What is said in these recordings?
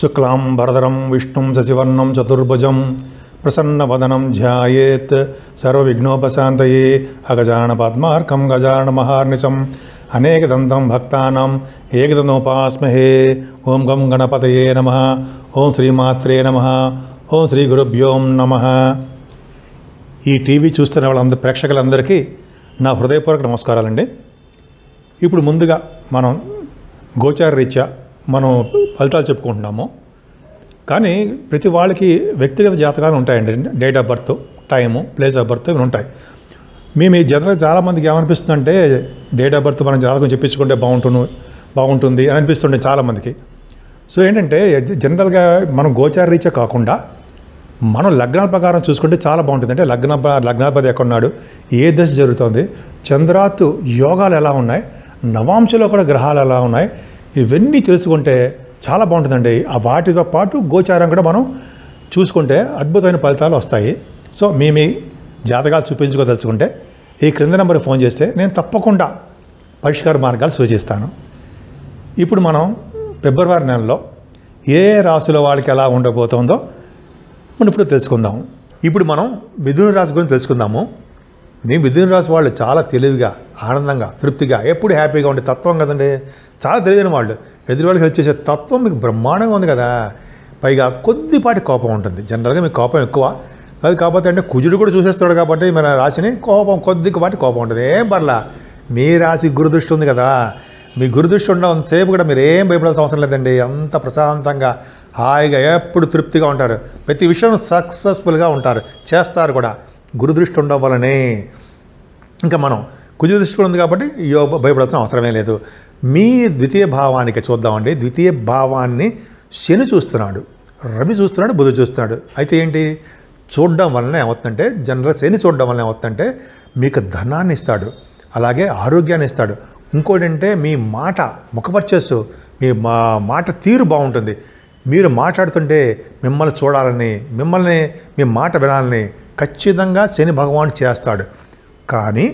శుక్లాం ప్రసన్నవదనం विष्णुं సర్వ విఘ్నోపశాంతయే అగజాన పద్మార్కం గజాన మహార్నిశం అనేక దంతం భక్తానం ఏకదంతోపాస్మహే ఓం గం గణపతయే నమ ఓం శ్రీమాత్రే నమ ఓం శ్రీ గురుభ్యోం నమ ఈ టీవీ చూస్తున్న వాళ్ళందరి ప్రేక్షకులందరికీ నా హృదయపూర్వక నమస్కారాలండి ఇప్పుడు ముందుగా మనం గోచార రీత్యా మనం ఫలితాలు చెప్పుకుంటున్నాము కానీ ప్రతి వాళ్ళకి వ్యక్తిగత జాతకాలు ఉంటాయండి date of birth time place of birth ఇవి ఉంటాయి మేము ఈ జనరల్ చాలామందికి ఏమనిపిస్తుందంటే డేట్ ఆఫ్ బర్త్ మనం జాతకం చెప్పించుకుంటే బాగుంటుంది బాగుంటుంది అని అనిపిస్తుండే చాలామందికి సో ఏంటంటే జనరల్గా మనం గోచార రీచే కాకుండా మనం లగ్నాల ప్రకారం చూసుకుంటే చాలా బాగుంటుంది అంటే లగ్న లగ్నాధిపతి ఎక్కడున్నాడు ఏ దశ జరుగుతుంది చంద్రాత్ యోగాలు ఎలా ఉన్నాయి నవాంశలో కూడా గ్రహాలు ఎలా ఉన్నాయి ఇవన్నీ తెలుసుకుంటే చాలా బాగుంటుందండి ఆ వాటితో పాటు గోచారం కూడా మనం చూసుకుంటే అద్భుతమైన ఫలితాలు వస్తాయి సో మీ మీ జాతకాలు చూపించుకోదలుచుకుంటే ఈ క్రింద నెంబర్కి ఫోన్ చేస్తే నేను తప్పకుండా పరిష్కార మార్గాలు సూచిస్తాను ఇప్పుడు మనం ఫిబ్రవరి నెలలో ఏ రాశిలో వాళ్ళకి ఎలా ఉండబోతుందో మనం ఇప్పుడు తెలుసుకుందాము ఇప్పుడు మనం మిథున రాశి గురించి తెలుసుకుందాము మీ మిథున రాశి వాళ్ళు చాలా తెలివిగా ఆనందంగా తృప్తిగా ఎప్పుడు హ్యాపీగా ఉండే తత్వం కదండి చాలా తెలియని వాళ్ళు ఎదురు వాళ్ళకి హెల్ప్ చేసే తత్వం మీకు బ్రహ్మాండంగా ఉంది కదా పైగా కొద్దిపాటి కోపం ఉంటుంది జనరల్గా మీకు కోపం ఎక్కువ అది కాకపోతే అంటే కుజుడు కూడా చూసేస్తాడు కాబట్టి మన రాశిని కోపం కొద్దిపాటి కోపం ఉంటుంది ఏం పర్లా మీ రాశి గురుదృష్టి ఉంది కదా మీ గురుదృష్టి ఉన్నంతసేపు కూడా మీరు ఏం భయపడాల్సిన అవసరం లేదండి అంత ప్రశాంతంగా హాయిగా ఎప్పుడు తృప్తిగా ఉంటారు ప్రతి విషయం సక్సెస్ఫుల్గా ఉంటారు చేస్తారు కూడా గురుదృష్టి ఉండడం వల్లనే ఇంకా మనం కుజదృష్టి కూడా ఉంది కాబట్టి యో భయపడాల్సిన అవసరమే లేదు మీ ద్వితీయ భావానికి చూద్దామండి ద్వితీయ భావాన్ని శని చూస్తున్నాడు రవి చూస్తున్నాడు బుధ చూస్తున్నాడు అయితే ఏంటి చూడడం వలన ఏమవుతుందంటే జనరల్ శని చూడడం వలన ఏమవుతుందంటే మీకు ధనాన్ని ఇస్తాడు అలాగే ఆరోగ్యాన్ని ఇస్తాడు ఇంకోటి అంటే మీ మాట ముఖపర్చేసు మీ మా మాట తీరు బాగుంటుంది మీరు మాట్లాడుతుంటే మిమ్మల్ని చూడాలని మిమ్మల్ని మీ మాట వినాలని ఖచ్చితంగా శని భగవాన్ చేస్తాడు కానీ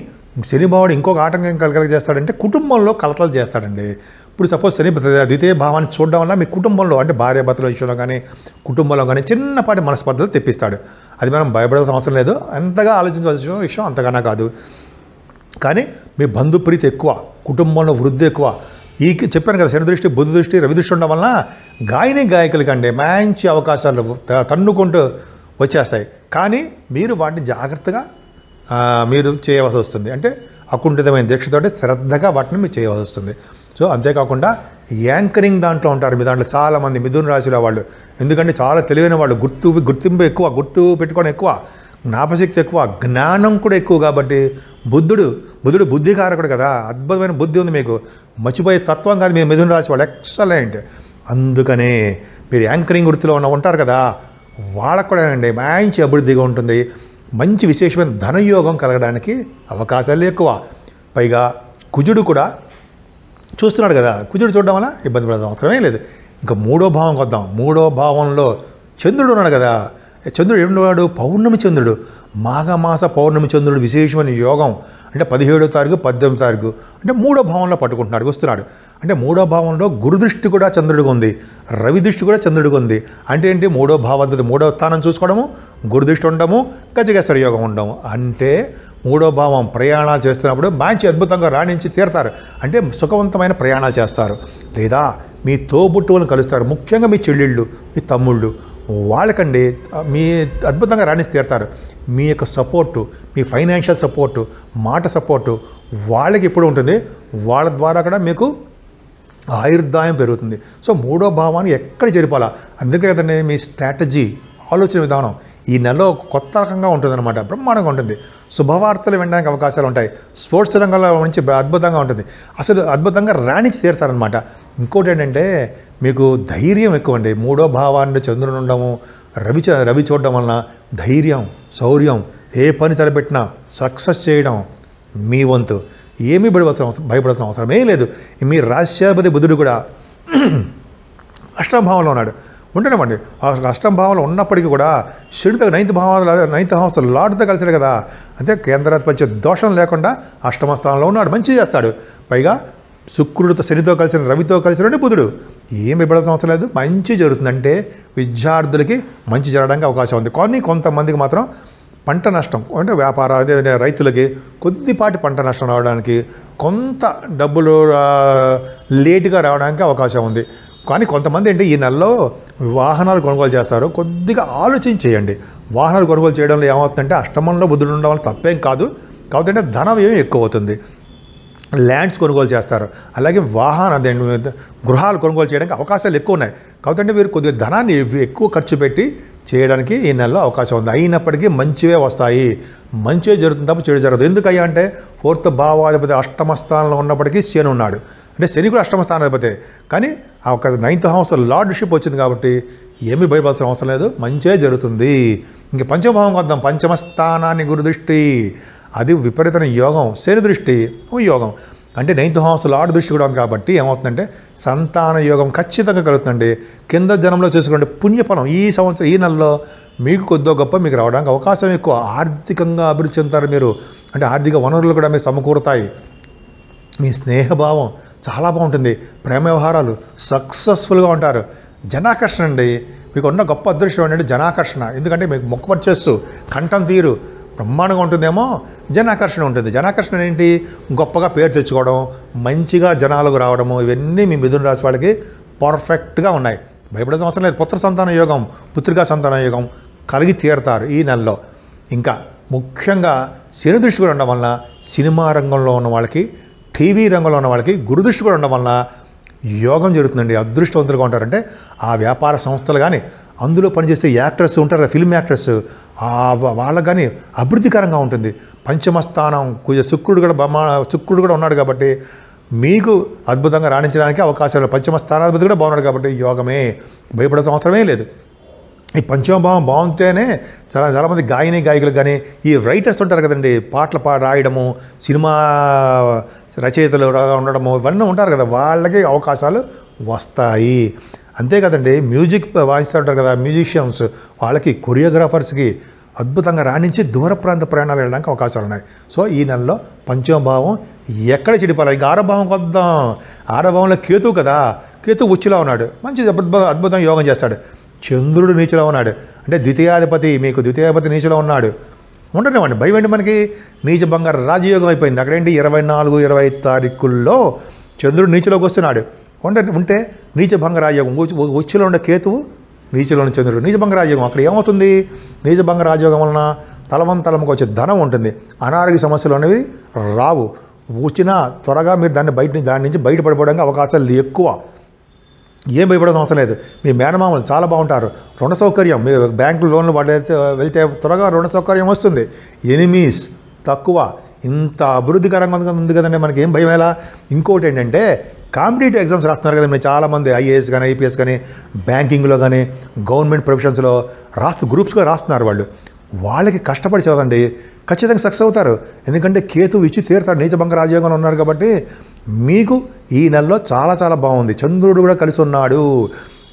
శనిభావుడు ఇంకొక ఆటంకం కలగల చేస్తాడంటే కుటుంబంలో కలతలు చేస్తాడండి ఇప్పుడు సపోజ్ శని ద్వితీయ భావాన్ని చూడడం వల్ల మీ కుటుంబంలో అంటే భార్య భర్తల విషయంలో కానీ కుటుంబంలో కానీ చిన్నపాటి మనస్పర్ధలు తెప్పిస్తాడు అది మనం భయపడాల్సిన అవసరం లేదు అంతగా ఆలోచించవలసిన విషయం అంతగానా కాదు కానీ మీ బంధుప్రీతి ఎక్కువ కుటుంబంలో వృద్ధి ఎక్కువ ఈ చెప్పాను కదా శని దృష్టి బుద్ధి దృష్టి రవి దృష్టి ఉండడం వలన గాయని గాయకులు కండి మంచి అవకాశాలు తన్నుకుంటూ వచ్చేస్తాయి కానీ మీరు వాటిని జాగ్రత్తగా మీరు చేయవలసి వస్తుంది అంటే అకుంఠితమైన దీక్షతోటి శ్రద్ధగా వాటిని మీరు చేయవలసి వస్తుంది సో అంతేకాకుండా యాంకరింగ్ దాంట్లో ఉంటారు మీ దాంట్లో చాలామంది మిథున రాశిలో వాళ్ళు ఎందుకంటే చాలా తెలివైన వాళ్ళు గుర్తు గుర్తింపు ఎక్కువ గుర్తు పెట్టుకోవడం ఎక్కువ జ్ఞాపశక్తి ఎక్కువ జ్ఞానం కూడా ఎక్కువ కాబట్టి బుద్ధుడు బుద్ధుడు బుద్ధికారకుడు కదా అద్భుతమైన బుద్ధి ఉంది మీకు మర్చిపోయే తత్వం కాదు మీరు మిథున రాశి వాళ్ళు ఎక్సలెంట్ అందుకనే మీరు యాంకరింగ్ వృత్తిలో ఉన్న ఉంటారు కదా వాళ్ళకు కూడా అండి మంచి అభివృద్ధిగా ఉంటుంది మంచి విశేషమైన ధనయోగం కలగడానికి అవకాశాలు ఎక్కువ పైగా కుజుడు కూడా చూస్తున్నాడు కదా కుజుడు చూడడం వల్ల ఇబ్బంది పడదాం అవసరమే లేదు ఇంకా మూడో భావం వద్దాం మూడో భావంలో చంద్రుడు ఉన్నాడు కదా చంద్రుడు ఏమిటివాడు పౌర్ణమి చంద్రుడు మాఘమాస పౌర్ణమి చంద్రుడు విశేషమైన యోగం అంటే పదిహేడో తారీఖు పద్దెనిమిది తారీఖు అంటే మూడో భావంలో పట్టుకుంటున్నాడు వస్తున్నాడు అంటే మూడో భావంలో గురుదృష్టి కూడా చంద్రుడికి ఉంది రవి దృష్టి కూడా చంద్రుడికి ఉంది అంటే ఏంటి మూడో భావాధిపతి మూడో స్థానం చూసుకోవడము గురుదృష్టి ఉండము గజగేశ్వర యోగం ఉండము అంటే మూడో భావం ప్రయాణాలు చేస్తున్నప్పుడు మంచి అద్భుతంగా రాణించి తీరతారు అంటే సుఖవంతమైన ప్రయాణాలు చేస్తారు లేదా మీ తోబుట్టువులను కలుస్తారు ముఖ్యంగా మీ చెల్లెళ్ళు మీ తమ్ముళ్ళు వాళ్ళకండి మీ అద్భుతంగా రాణించి తీరుతారు మీ యొక్క సపోర్టు మీ ఫైనాన్షియల్ సపోర్టు మాట సపోర్టు వాళ్ళకి ఎప్పుడు ఉంటుంది వాళ్ళ ద్వారా కూడా మీకు ఆయుర్దాయం పెరుగుతుంది సో మూడో భావాన్ని ఎక్కడ జరిపాలా అందుకే కదండి మీ స్ట్రాటజీ ఆలోచన విధానం ఈ నెలలో కొత్త రకంగా ఉంటుందన్నమాట బ్రహ్మాండంగా ఉంటుంది శుభవార్తలు వినడానికి అవకాశాలు ఉంటాయి స్పోర్ట్స్ రంగంలో నుంచి అద్భుతంగా ఉంటుంది అసలు అద్భుతంగా రాణించి తీరుతారనమాట ఇంకోటి ఏంటంటే మీకు ధైర్యం ఎక్కువ అండి మూడో భావాన్ని చంద్రుని ఉండము రవి రవి చూడడం వలన ధైర్యం శౌర్యం ఏ పని తలపెట్టినా సక్సెస్ చేయడం మీ వంతు ఏమీ భయపడతాం అవసరం భయపడాల్సిన అవసరమే లేదు మీ రాష్ట్రాధిపతి బుధుడు కూడా అష్టభావంలో ఉన్నాడు ఉంటేనేమండి అష్టం భావాలు ఉన్నప్పటికీ కూడా షెడ్తో నైన్త్ భావాలు నైన్త్ హౌస్ లార్డ్తో కలిసాడు కదా అంటే పంచే దోషం లేకుండా అష్టమ స్థానంలో ఉన్నాడు మంచి చేస్తాడు పైగా శుక్రుడితో శనితో కలిసిన రవితో కలిసినటువంటి బుధుడు ఏం ఇవ్వడం అవసరం లేదు మంచి జరుగుతుందంటే విద్యార్థులకి మంచి జరగడానికి అవకాశం ఉంది కానీ కొంతమందికి మాత్రం పంట నష్టం అంటే వ్యాపార అదే రైతులకి కొద్దిపాటి పంట నష్టం రావడానికి కొంత డబ్బులు లేటుగా రావడానికి అవకాశం ఉంది కానీ కొంతమంది ఏంటి ఈ నెలలో వాహనాలు కొనుగోలు చేస్తారు కొద్దిగా ఆలోచన చేయండి వాహనాలు కొనుగోలు చేయడంలో ఏమవుతుందంటే అష్టమంలో బుద్ధుడు ఉండడం వల్ల తప్పేం కాదు కాబట్టి ధనం ఏమి ఎక్కువ అవుతుంది ల్యాండ్స్ కొనుగోలు చేస్తారు అలాగే వాహన గృహాలు కొనుగోలు చేయడానికి అవకాశాలు ఎక్కువ ఉన్నాయి కాబట్టి మీరు కొద్దిగా ధనాన్ని ఎక్కువ ఖర్చు పెట్టి చేయడానికి ఈ నెలలో అవకాశం ఉంది అయినప్పటికీ మంచివే వస్తాయి మంచివే జరుగుతుంది తప్ప చెడు జరగదు ఎందుకయ్యా అంటే ఫోర్త్ భావాధిపతి అష్టమ స్థానంలో ఉన్నప్పటికీ శని ఉన్నాడు అంటే శని కూడా అష్టమ స్థానాధిపతి కానీ ఆ ఒక నైన్త్ హౌస్ లార్డ్షిప్ వచ్చింది కాబట్టి ఏమీ భయపడాల్సిన అవసరం లేదు మంచే జరుగుతుంది ఇంక పంచమభావం వద్దాం పంచమ స్థానాన్ని గురుదృష్టి అది విపరీతమైన యోగం శని దృష్టి యోగం అంటే నైన్త్ హౌస్ ఆడ దృష్టి కూడా ఉంది కాబట్టి ఏమవుతుందంటే సంతాన యోగం ఖచ్చితంగా కలుగుతుందండి కింద జనంలో చేసుకోండి పుణ్యఫలం ఈ సంవత్సరం ఈ నెలలో మీకు కొద్దో గొప్ప మీకు రావడానికి అవకాశం ఎక్కువ ఆర్థికంగా అభివృద్ధి చెందుతారు మీరు అంటే ఆర్థిక వనరులు కూడా మీరు సమకూరుతాయి మీ స్నేహభావం చాలా బాగుంటుంది ప్రేమ వ్యవహారాలు సక్సెస్ఫుల్గా ఉంటారు జనాకర్షణ అండి మీకున్న గొప్ప అదృష్టం ఏంటంటే జనాకర్షణ ఎందుకంటే మీకు మొక్కపడి చేస్తూ కంఠం తీరు బ్రహ్మాండంగా ఉంటుందేమో జనాకర్షణ ఉంటుంది జనాకర్షణ ఏంటి గొప్పగా పేరు తెచ్చుకోవడం మంచిగా జనాలకు రావడము ఇవన్నీ మీ మిథున రాశి వాళ్ళకి పర్ఫెక్ట్గా ఉన్నాయి భయపడాల్సిన అవసరం లేదు పుత్ర సంతాన యోగం పుత్రికా సంతాన యోగం కలిగి తీరతారు ఈ నెలలో ఇంకా ముఖ్యంగా శని దృష్టి కూడా ఉండడం వలన సినిమా రంగంలో ఉన్న వాళ్ళకి టీవీ రంగంలో ఉన్న వాళ్ళకి గురుదృష్టి కూడా ఉండడం వలన యోగం జరుగుతుందండి అదృష్టవంతులుగా ఉంటారంటే ఆ వ్యాపార సంస్థలు కానీ అందులో పనిచేసే యాక్టర్స్ ఉంటారు ఫిల్మ్ యాక్టర్స్ వాళ్ళకు కానీ అభివృద్ధికరంగా ఉంటుంది పంచమస్థానం శుక్రుడు కూడా బ్రహ్మా శుక్రుడు కూడా ఉన్నాడు కాబట్టి మీకు అద్భుతంగా రాణించడానికి అవకాశాలు పంచమ కూడా బాగున్నాడు కాబట్టి యోగమే భయపడే అవసరమే లేదు ఈ పంచమభావం బాగుంటేనే చాలా చాలామంది గాయని గాయకులు కానీ ఈ రైటర్స్ ఉంటారు కదండి పాటలు పా రాయడము సినిమా రచయితలు ఉండడము ఇవన్నీ ఉంటారు కదా వాళ్ళకి అవకాశాలు వస్తాయి అంతే కదండి మ్యూజిక్ వాయిస్తూ ఉంటారు కదా మ్యూజిషియన్స్ వాళ్ళకి కొరియోగ్రాఫర్స్కి అద్భుతంగా రాణించి దూర ప్రాంత ప్రయాణాలు వెళ్ళడానికి అవకాశాలు ఉన్నాయి సో ఈ నెలలో పంచమభావం భావం ఎక్కడ చెడిపోవాలి ఇంకా ఆరభావం కొద్దాం ఆరభావంలో కేతు కదా కేతు ఉచ్చిలో ఉన్నాడు మంచిది అద్భుతం అద్భుతం యోగం చేస్తాడు చంద్రుడు నీచులో ఉన్నాడు అంటే ద్వితీయాధిపతి మీకు ద్వితీయాధిపతి నీచులో ఉన్నాడు ఉండనివ్వండి భయం ఏంటి మనకి నీచ బంగారు రాజయోగం అయిపోయింది అక్కడేంటి ఇరవై నాలుగు ఇరవై తారీఖుల్లో చంద్రుడు నీచులోకి వస్తున్నాడు కొండ ఉంటే నీచభంగ రాజయోగం ఉచ్చులో ఉండే కేతువు ఉన్న చంద్రుడు నీచభంగ రాజయోగం అక్కడ ఏమవుతుంది నీచభంగ రాజయోగం వలన తలవంతలముకు వచ్చే ధనం ఉంటుంది అనారోగ్య సమస్యలు అనేవి రావు వచ్చినా త్వరగా మీరు దాన్ని బయట దాని నుంచి బయటపడిపోవడానికి అవకాశాలు ఎక్కువ ఏం భయపడడం అవసరం లేదు మీ మేనమామలు చాలా బాగుంటారు రుణ సౌకర్యం మీ బ్యాంకు లోన్లు వాళ్ళు వెళ్తే త్వరగా రుణ సౌకర్యం వస్తుంది ఎనిమీస్ తక్కువ ఇంత అభివృద్ధికరంగా ఉంది కదండి మనకి ఏం భయం ఎలా ఇంకోటి ఏంటంటే కాంపిటేటివ్ ఎగ్జామ్స్ రాస్తున్నారు కదండి చాలామంది ఐఏఎస్ కానీ ఐపీఎస్ కానీ బ్యాంకింగ్లో కానీ గవర్నమెంట్ ప్రొఫెషన్స్లో రాస్తూ గ్రూప్స్గా రాస్తున్నారు వాళ్ళు వాళ్ళకి కష్టపడి చదవండి ఖచ్చితంగా సక్సెస్ అవుతారు ఎందుకంటే కేతు ఇచ్చి తీరుతాడు నీచభంగ రాజయోగంలో ఉన్నారు కాబట్టి మీకు ఈ నెలలో చాలా చాలా బాగుంది చంద్రుడు కూడా కలిసి ఉన్నాడు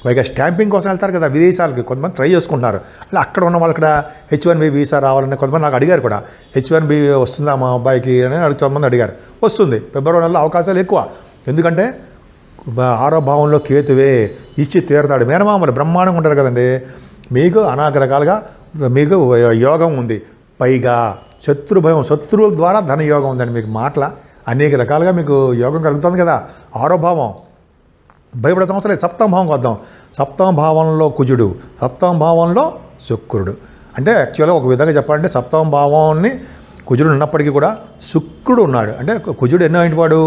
పైగా స్టాంపింగ్ కోసం వెళ్తారు కదా విదేశాలకి కొంతమంది ట్రై చేసుకుంటున్నారు అలా అక్కడ ఉన్న వాళ్ళు ఇక్కడ హెచ్ వన్ బి వీసా రావాలని కొంతమంది నాకు అడిగారు కూడా హెచ్ వన్ బి వస్తుందా మా అబ్బాయికి అని కొంతమంది అడిగారు వస్తుంది ఫిబ్రవరి నెలలో అవకాశాలు ఎక్కువ ఎందుకంటే ఆరో భావంలో కేతువే ఇచ్చి తీరతాడు మేనమామలు బ్రహ్మాండంగా ఉంటారు కదండి మీకు అనేక రకాలుగా మీకు యోగం ఉంది పైగా శత్రుభయం శత్రువుల ద్వారా ధనయోగం ఉందండి మీకు మాటల అనేక రకాలుగా మీకు యోగం కలుగుతుంది కదా ఆరోభావం భయపడే సంవత్సరం సప్తమ భావంకి వద్దాం సప్తమ భావంలో కుజుడు సప్తమ భావంలో శుక్రుడు అంటే యాక్చువల్గా ఒక విధంగా చెప్పాలంటే సప్తమ భావాన్ని కుజుడు ఉన్నప్పటికీ కూడా శుక్రుడు ఉన్నాడు అంటే కుజుడు ఎన్నో ఇంటి వాడు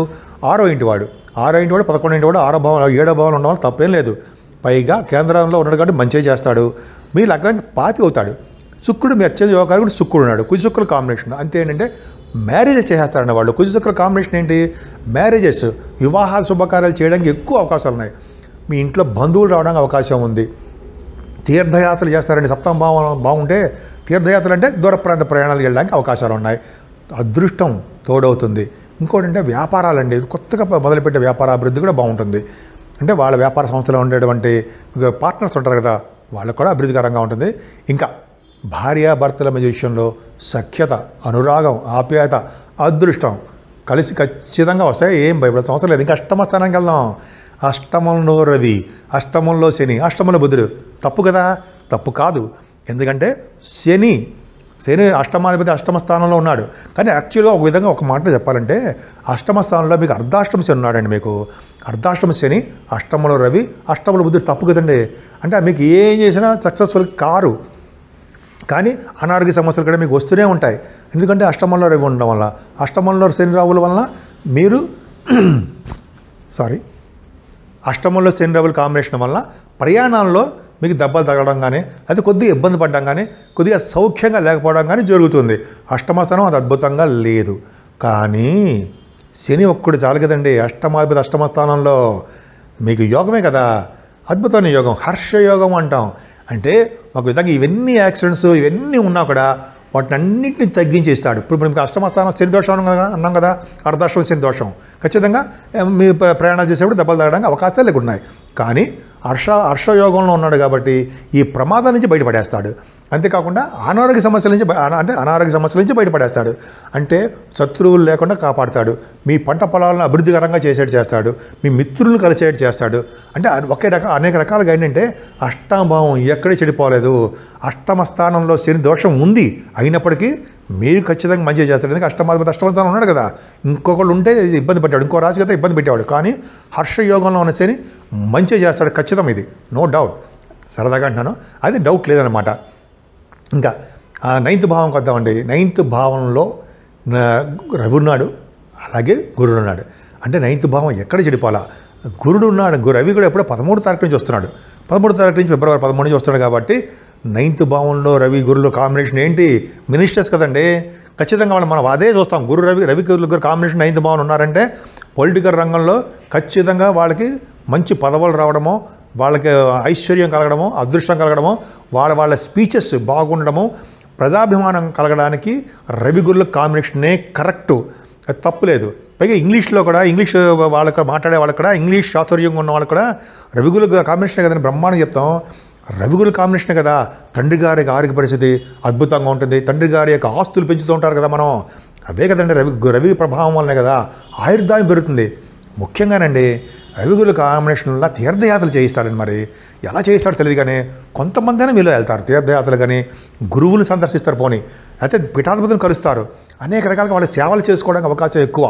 ఆరో ఇంటి వాడు ఆరో ఇంటి వాడు పదకొండు ఇంటి వాడు ఆరో భావం ఏడో భావంలో ఉండవాలి తప్పేం లేదు పైగా కేంద్రంలో ఉన్నాడు కాబట్టి మంచిగా చేస్తాడు మీ లగ్నానికి పాపి అవుతాడు శుక్రుడు మీ అత్యంత యోగాలు కూడా శుక్రుడు ఉన్నాడు కుజ శుక్రుల కాంబినేషన్ అంతే ఏంటంటే మ్యారేజెస్ చేసేస్తారండి వాళ్ళు కుజుచక్ర కాంబినేషన్ ఏంటి మ్యారేజెస్ వివాహ శుభకార్యాలు చేయడానికి ఎక్కువ అవకాశాలు ఉన్నాయి మీ ఇంట్లో బంధువులు రావడానికి అవకాశం ఉంది తీర్థయాత్రలు చేస్తారండి సప్తం భావం బాగుంటే తీర్థయాత్రలు అంటే దూర ప్రాంత ప్రయాణాలు వెళ్ళడానికి అవకాశాలు ఉన్నాయి అదృష్టం తోడవుతుంది ఇంకోటి అంటే వ్యాపారాలండి కొత్తగా మొదలుపెట్టే వ్యాపార అభివృద్ధి కూడా బాగుంటుంది అంటే వాళ్ళ వ్యాపార సంస్థలో ఉండేటువంటి పార్ట్నర్స్ ఉంటారు కదా వాళ్ళకు కూడా అభివృద్ధికరంగా ఉంటుంది ఇంకా భార్యాభర్తల మధ్య విషయంలో సఖ్యత అనురాగం ఆప్యాయత అదృష్టం కలిసి ఖచ్చితంగా వస్తాయి ఏం భయపడతాం అవసరం లేదు ఇంకా అష్టమ స్థానానికి వెళ్దాం అష్టమంలో రవి అష్టమంలో శని అష్టమంలో బుధుడు తప్పు కదా తప్పు కాదు ఎందుకంటే శని శని అష్టమాధిపతి అష్టమ స్థానంలో ఉన్నాడు కానీ యాక్చువల్గా ఒక విధంగా ఒక మాట చెప్పాలంటే అష్టమ స్థానంలో మీకు అర్ధాష్టమ శని ఉన్నాడండి మీకు అర్ధాష్టమ శని అష్టమంలో రవి అష్టమంలో బుద్ధుడు తప్పు కదండి అంటే మీకు ఏం చేసినా సక్సెస్ఫుల్ కారు కానీ అనారోగ్య సమస్యలు కూడా మీకు వస్తూనే ఉంటాయి ఎందుకంటే అష్టమంలో రవి ఉండడం వల్ల అష్టమంలో శని రావుల వలన మీరు సారీ అష్టమంలో శని రావుల కాంబినేషన్ వల్ల ప్రయాణాల్లో మీకు దెబ్బలు తగలడం కానీ అది కొద్దిగా ఇబ్బంది పడడం కానీ కొద్దిగా సౌఖ్యంగా లేకపోవడం కానీ జరుగుతుంది అష్టమస్థానం అది అద్భుతంగా లేదు కానీ శని ఒక్కడు చాలు కదండి అష్టమాధిపతి అష్టమస్థానంలో మీకు యోగమే కదా అద్భుతమైన యోగం హర్షయోగం అంటాం అంటే ఒక విధంగా ఇవన్నీ యాక్సిడెంట్స్ ఇవన్నీ ఉన్నా కూడా వాటిని అన్నింటినీ తగ్గించేస్తాడు ఇప్పుడు మనకి అష్టమస్థానం శని దోషం అన్నాం కదా అర్ధాష్టమ శని దోషం ఖచ్చితంగా మీరు ప్రయాణాలు చేసేప్పుడు దెబ్బలు తాగడానికి అవకాశాలు ఉన్నాయి కానీ హర్ష హర్షయోగంలో ఉన్నాడు కాబట్టి ఈ ప్రమాదం నుంచి బయటపడేస్తాడు అంతేకాకుండా అనారోగ్య సమస్యల నుంచి అంటే అనారోగ్య సమస్యల నుంచి బయటపడేస్తాడు అంటే శత్రువులు లేకుండా కాపాడుతాడు మీ పంట పొలాలను అభివృద్ధికరంగా చేసేట్టు చేస్తాడు మీ మిత్రులను కలిసేటట్టు చేస్తాడు అంటే ఒకే రక అనేక రకాలుగా ఏంటంటే అష్టమభావం ఎక్కడే చెడిపోలేదు అష్టమ స్థానంలో శని దోషం ఉంది అయినప్పటికీ మీరు ఖచ్చితంగా మంచిగా చేస్తాడు ఎందుకంటే అష్టమాధిపతి అష్టమస్థానం ఉన్నాడు కదా ఇంకొకళ్ళు ఉంటే ఇబ్బంది పెట్టాడు ఇంకో రాశి కదా ఇబ్బంది పెట్టేవాడు కానీ హర్ష యోగంలో ఉన్న శని మంచిగా చేస్తాడు ఖచ్చితం ఇది నో డౌట్ సరదాగా అంటాను అది డౌట్ లేదనమాట ఇంకా నైన్త్ భావంకి వద్దామండి నైన్త్ భావంలో రవి ఉన్నాడు అలాగే గురుడు ఉన్నాడు అంటే నైన్త్ భావం ఎక్కడ చెడిపోవాలా గురుడు ఉన్నాడు రవి కూడా ఎప్పుడో పదమూడు తారీఖు నుంచి వస్తున్నాడు పదమూడు తారీఖు నుంచి ఫిబ్రవరి పదమూడు నుంచి వస్తున్నాడు కాబట్టి నైన్త్ భావంలో రవి గురుల కాంబినేషన్ ఏంటి మినిస్టర్స్ కదండి ఖచ్చితంగా మనం మనం అదే చూస్తాం గురు రవి రవి గురుల గురు కాంబినేషన్ నైన్త్ భావన ఉన్నారంటే పొలిటికల్ రంగంలో ఖచ్చితంగా వాళ్ళకి మంచి పదవులు రావడమో వాళ్ళకి ఐశ్వర్యం కలగడమో అదృష్టం కలగడమో వాళ్ళ వాళ్ళ స్పీచెస్ బాగుండడము ప్రజాభిమానం కలగడానికి రవి గురుల కాంబినేషనే కరెక్టు అది తప్పులేదు పైగా ఇంగ్లీష్లో కూడా ఇంగ్లీష్ వాళ్ళకి మాట్లాడే వాళ్ళకి కూడా ఇంగ్లీష్ చాతుర్యంగా ఉన్న వాళ్ళు కూడా రవిగుల కాంబినేషన్ కదని బ్రహ్మాండం చెప్తాం రవిగుల కాంబినేషన్ కదా తండ్రి గారి యొక్క ఆరోగ్య పరిస్థితి అద్భుతంగా ఉంటుంది తండ్రి గారి యొక్క ఆస్తులు పెంచుతూ ఉంటారు కదా మనం అవే కదండి రవి రవి ప్రభావం వల్లనే కదా ఆయుర్దాయం పెరుగుతుంది ముఖ్యంగానండి రవిగుల వల్ల తీర్థయాత్రలు చేయిస్తాడండి మరి ఎలా చేయిస్తాడో తెలియదు కానీ కొంతమందైనా వీళ్ళు వెళ్తారు తీర్థయాత్రలు కానీ గురువులు సందర్శిస్తారు పోనీ అయితే పిఠాధిపతులు కలుస్తారు అనేక రకాలుగా వాళ్ళ సేవలు చేసుకోవడానికి అవకాశం ఎక్కువ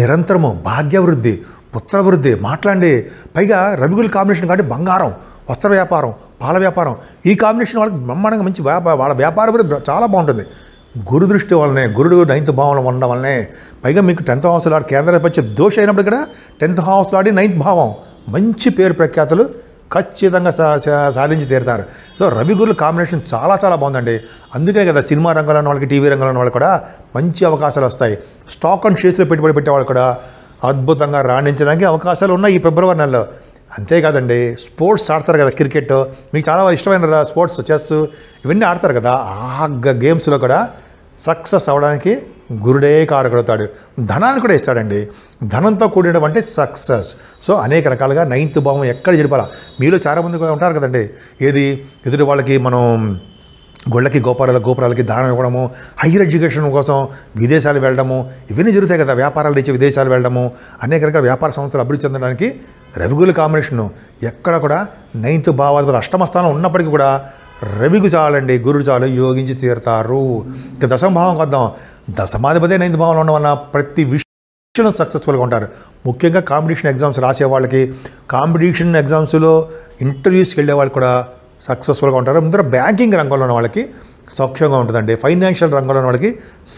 నిరంతరము భాగ్యవృద్ధి పుత్రవృద్ధి మాట్లాడండి పైగా రవిగుల కాంబినేషన్ కాబట్టి బంగారం వస్త్ర వ్యాపారం పాల వ్యాపారం ఈ కాంబినేషన్ వాళ్ళకి బ్రహ్మాండంగా మంచి వ్యాపార వాళ్ళ వ్యాపారం చాలా బాగుంటుంది గురు దృష్టి వల్లనే గురుడు నైన్త్ భావం ఉండడం వల్లనే పైగా మీకు టెన్త్ హౌస్ లాడి కేంద్ర పచ్చి దోష అయినప్పుడు కూడా టెన్త్ హౌస్ లాడి నైన్త్ భావం మంచి పేరు ప్రఖ్యాతులు ఖచ్చితంగా సాధించి తీరుతారు సో రవి గురుల కాంబినేషన్ చాలా చాలా బాగుందండి అందుకే కదా సినిమా రంగంలో ఉన్న వాళ్ళకి టీవీ రంగంలో వాళ్ళు కూడా మంచి అవకాశాలు వస్తాయి స్టాక్ అండ్ షేర్స్లో పెట్టుబడి పెట్టే వాళ్ళు కూడా అద్భుతంగా రాణించడానికి అవకాశాలు ఉన్నాయి ఈ ఫిబ్రవరి నెలలో అంతేకాదండి స్పోర్ట్స్ ఆడతారు కదా క్రికెట్ మీకు చాలా ఇష్టమైన స్పోర్ట్స్ చెస్ ఇవన్నీ ఆడతారు కదా ఆ గేమ్స్లో కూడా సక్సెస్ అవ్వడానికి గురుడే కారకడతాడు ధనాన్ని కూడా ఇస్తాడండి ధనంతో కూడినటువంటి సక్సెస్ సో అనేక రకాలుగా నైన్త్ భావం ఎక్కడ జరిపాలా మీలో చాలామంది ఉంటారు కదండి ఏది ఎదుటి వాళ్ళకి మనం గుళ్ళకి గోపాల గోపురాలకి దానం ఇవ్వడము హైయర్ ఎడ్యుకేషన్ కోసం విదేశాలు వెళ్ళడము ఇవన్నీ జరుగుతాయి కదా వ్యాపారాలు ఇచ్చి విదేశాలు వెళ్ళడము అనేక రకాల వ్యాపార సంస్థలు అభివృద్ధి చెందడానికి రవిగుల కాంబినేషన్ ఎక్కడ కూడా నైన్త్ భావాధిపతి అష్టమ స్థానం ఉన్నప్పటికీ కూడా రవికు చాలండి గురువు చాలు యోగించి తీరుతారు ఇక దశమ భావం వద్దాం దశమాధిపతి నైన్త్ భావంలో ఉన్న వల్ల ప్రతి విషయం విషయంలో సక్సెస్ఫుల్గా ఉంటారు ముఖ్యంగా కాంపిటీషన్ ఎగ్జామ్స్ రాసే వాళ్ళకి కాంపిటీషన్ ఎగ్జామ్స్లో ఇంటర్వ్యూస్కి వెళ్ళే వాళ్ళు కూడా సక్సెస్ఫుల్గా ఉంటారు ముందర బ్యాంకింగ్ రంగంలో ఉన్న వాళ్ళకి సౌక్ష్యంగా ఉంటుందండి ఫైనాన్షియల్ రంగంలో ఉన్న వాళ్ళకి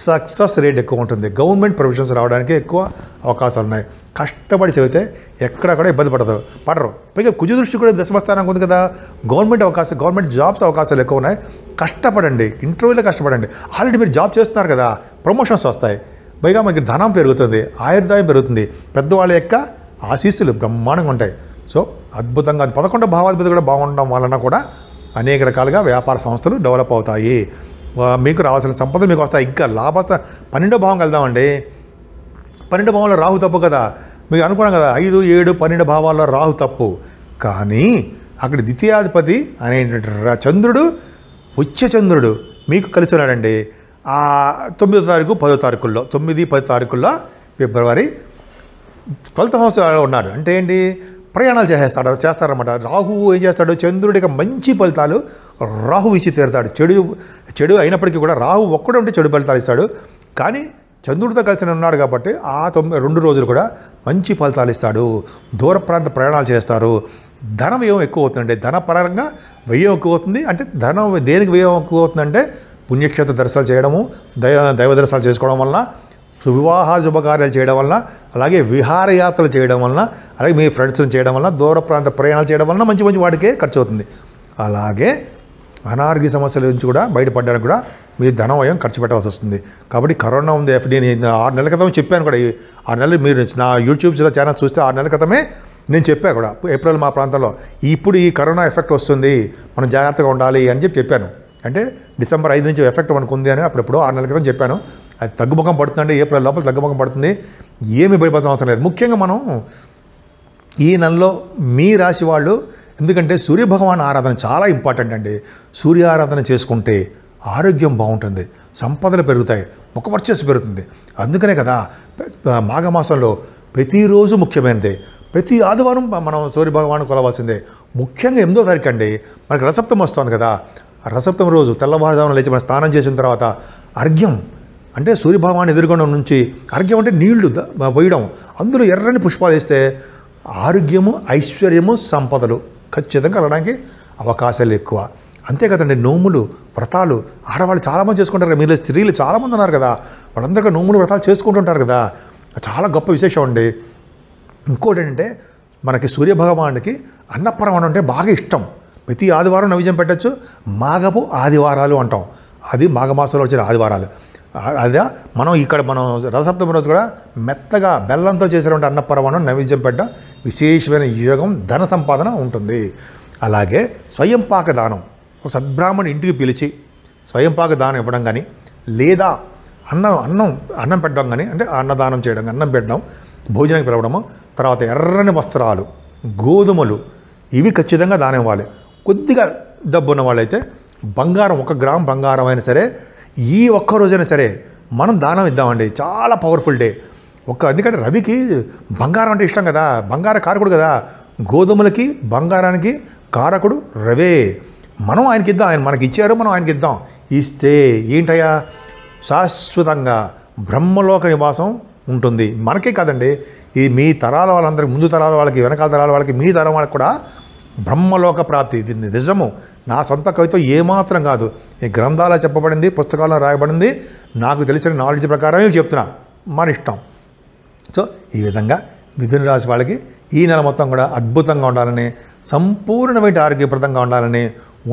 సక్సెస్ రేట్ ఎక్కువ ఉంటుంది గవర్నమెంట్ ప్రొవిజన్స్ రావడానికి ఎక్కువ అవకాశాలు ఉన్నాయి కష్టపడి చదివితే ఎక్కడక్కడ ఇబ్బంది పడతారు పడరు పైగా కుజ దృష్టి కూడా దశమస్థానం ఉంది కదా గవర్నమెంట్ అవకాశం గవర్నమెంట్ జాబ్స్ అవకాశాలు ఎక్కువ ఉన్నాయి కష్టపడండి ఇంటర్వ్యూలో కష్టపడండి ఆల్రెడీ మీరు జాబ్ చేస్తున్నారు కదా ప్రమోషన్స్ వస్తాయి పైగా మనకి ధనం పెరుగుతుంది ఆయుర్దాయం పెరుగుతుంది పెద్దవాళ్ళ యొక్క ఆశీస్సులు బ్రహ్మాండంగా ఉంటాయి సో అద్భుతంగా అది పదకొండు భావాధిపతి కూడా బాగుండడం వలన కూడా అనేక రకాలుగా వ్యాపార సంస్థలు డెవలప్ అవుతాయి మీకు రావాల్సిన సంపద మీకు వస్తాయి ఇంకా లాభస్త పన్నెండో భావం వెళ్దామండి పన్నెండు భావంలో రాహు తప్పు కదా మీకు అనుకున్నాం కదా ఐదు ఏడు పన్నెండు భావాల్లో రాహు తప్పు కానీ అక్కడ ద్వితీయాధిపతి అనే చంద్రుడు ఉచ్చ చంద్రుడు మీకు కలిసి ఉన్నాడండి ఆ తొమ్మిదో తారీఖు పదో తారీఖుల్లో తొమ్మిది పది తారీఖుల్లో ఫిబ్రవరి ట్వెల్త్ హౌస్ ఉన్నాడు అంటే ఏంటి ప్రయాణాలు చేసేస్తాడు చేస్తారన్నమాట రాహువు ఏం చేస్తాడు చంద్రుడికి మంచి ఫలితాలు రాహువు ఇచ్చి తీరుతాడు చెడు చెడు అయినప్పటికీ కూడా రాహు ఒక్కడే ఉంటే చెడు ఫలితాలు ఇస్తాడు కానీ చంద్రుడితో కలిసి ఉన్నాడు కాబట్టి ఆ తొమ్మిది రెండు రోజులు కూడా మంచి ఫలితాలు ఇస్తాడు దూర ప్రాంత ప్రయాణాలు చేస్తారు ధన వ్యయం ఎక్కువ అవుతుందండి ధనపరంగా వ్యయం ఎక్కువ అవుతుంది అంటే ధనం దేనికి వ్యయం ఎక్కువ అవుతుందంటే పుణ్యక్షేత్ర దర్శనాలు చేయడము దైవ దైవ దర్శనాలు చేసుకోవడం వలన సో శుభకార్యాలు చేయడం వలన అలాగే విహారయాత్రలు చేయడం వలన అలాగే మీ ఫ్రెండ్స్ని చేయడం వలన దూర ప్రాంత ప్రయాణాలు చేయడం వలన మంచి మంచి వాటికే ఖర్చు అవుతుంది అలాగే అనారోగ్య సమస్యల నుంచి కూడా బయటపడడానికి కూడా మీరు ధనం ఖర్చు పెట్టాల్సి వస్తుంది కాబట్టి కరోనా ఉంది నేను ఆరు నెలల క్రితం చెప్పాను కూడా ఆరు నెలలు మీరు నా యూట్యూబ్స్లో ఛానల్ చూస్తే ఆరు నెలల క్రితమే నేను చెప్పాను కూడా ఏప్రిల్ మా ప్రాంతంలో ఇప్పుడు ఈ కరోనా ఎఫెక్ట్ వస్తుంది మనం జాగ్రత్తగా ఉండాలి అని చెప్పి చెప్పాను అంటే డిసెంబర్ ఐదు నుంచి ఎఫెక్ట్ మనకు ఉంది అని అప్పుడప్పుడు ఆరు నెలల క్రితం చెప్పాను అది తగ్గుముఖం పడుతుందంటే ఏప్రిల్ లోపల తగ్గుముఖం పడుతుంది ఏమి భయపడాల్సిన అవసరం లేదు ముఖ్యంగా మనం ఈ నెలలో మీ రాశి వాళ్ళు ఎందుకంటే సూర్యభగవాన్ ఆరాధన చాలా ఇంపార్టెంట్ అండి సూర్య ఆరాధన చేసుకుంటే ఆరోగ్యం బాగుంటుంది సంపదలు పెరుగుతాయి ముఖ వర్చస్సు పెరుగుతుంది అందుకనే కదా మాఘమాసంలో ప్రతిరోజు ముఖ్యమైనది ప్రతి ఆదివారం మనం సూర్యభగవాన్ కొలవాల్సిందే ముఖ్యంగా ఎనిమిదో తారీఖు అండి మనకి రసప్తం వస్తుంది కదా రసప్తం రోజు తెల్లవారుజామున లేచి మనం స్నానం చేసిన తర్వాత అర్ఘ్యం అంటే సూర్యభావాన్ని ఎదుర్కొనడం నుంచి అర్ఘ్యం అంటే నీళ్లు పోయడం అందులో ఎర్రని పుష్పాలు వేస్తే ఆరోగ్యము ఐశ్వర్యము సంపదలు ఖచ్చితంగా కలగడానికి అవకాశాలు ఎక్కువ అంతే కదండి నోములు వ్రతాలు ఆడవాళ్ళు చాలామంది చేసుకుంటారు కదా మీరు స్త్రీలు చాలామంది ఉన్నారు కదా వాళ్ళందరికీ నోములు వ్రతాలు చేసుకుంటుంటారు కదా చాలా గొప్ప విశేషం అండి ఇంకోటి ఏంటంటే మనకి సూర్యభగవానుడికి అన్నపరమణం అంటే బాగా ఇష్టం ప్రతి ఆదివారం నైవేద్యం పెట్టచ్చు మాఘపు ఆదివారాలు అంటాం అది మాఘమాసంలో వచ్చిన ఆదివారాలు అదే మనం ఇక్కడ మనం రథసప్తమి రోజు కూడా మెత్తగా బెల్లంతో చేసినటువంటి అన్నపరమాణం నైవేద్యం పెట్టడం విశేషమైన యోగం ధన సంపాదన ఉంటుంది అలాగే స్వయంపాక దానం ఒక సద్బ్రాహ్మణి ఇంటికి పిలిచి స్వయంపాక దానం ఇవ్వడం కానీ లేదా అన్నం అన్నం అన్నం పెట్టడం కానీ అంటే అన్నదానం చేయడం అన్నం పెట్టడం భోజనానికి పిలవడము తర్వాత ఎర్రని వస్త్రాలు గోధుమలు ఇవి ఖచ్చితంగా దానం ఇవ్వాలి కొద్దిగా డబ్బు ఉన్న వాళ్ళైతే బంగారం ఒక గ్రామ్ బంగారం అయినా సరే ఈ ఒక్క రోజైనా సరే మనం దానం ఇద్దామండి చాలా పవర్ఫుల్ డే ఒక్క ఎందుకంటే రవికి బంగారం అంటే ఇష్టం కదా బంగార కారకుడు కదా గోధుమలకి బంగారానికి కారకుడు రవే మనం ఆయనకి ఇద్దాం ఆయన మనకి ఇచ్చారు మనం ఆయనకి ఇద్దాం ఇస్తే ఏంటయ్యా శాశ్వతంగా బ్రహ్మలోక నివాసం ఉంటుంది మనకే కాదండి ఈ మీ తరాల వాళ్ళందరికీ ముందు తరాల వాళ్ళకి వెనకాల తరాల వాళ్ళకి మీ తరం వాళ్ళకి కూడా బ్రహ్మలోక ప్రాప్తి ఇది నిజము నా సొంత కవిత ఏమాత్రం కాదు ఈ గ్రంథాలు చెప్పబడింది పుస్తకాల్లో రాయబడింది నాకు తెలిసిన నాలెడ్జ్ ప్రకారమే చెప్తున్నా మన ఇష్టం సో ఈ విధంగా మిథున రాశి వాళ్ళకి ఈ నెల మొత్తం కూడా అద్భుతంగా ఉండాలని సంపూర్ణమైన ఆరోగ్యప్రదంగా ఉండాలని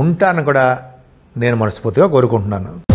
ఉంటానని కూడా నేను మనస్ఫూర్తిగా కోరుకుంటున్నాను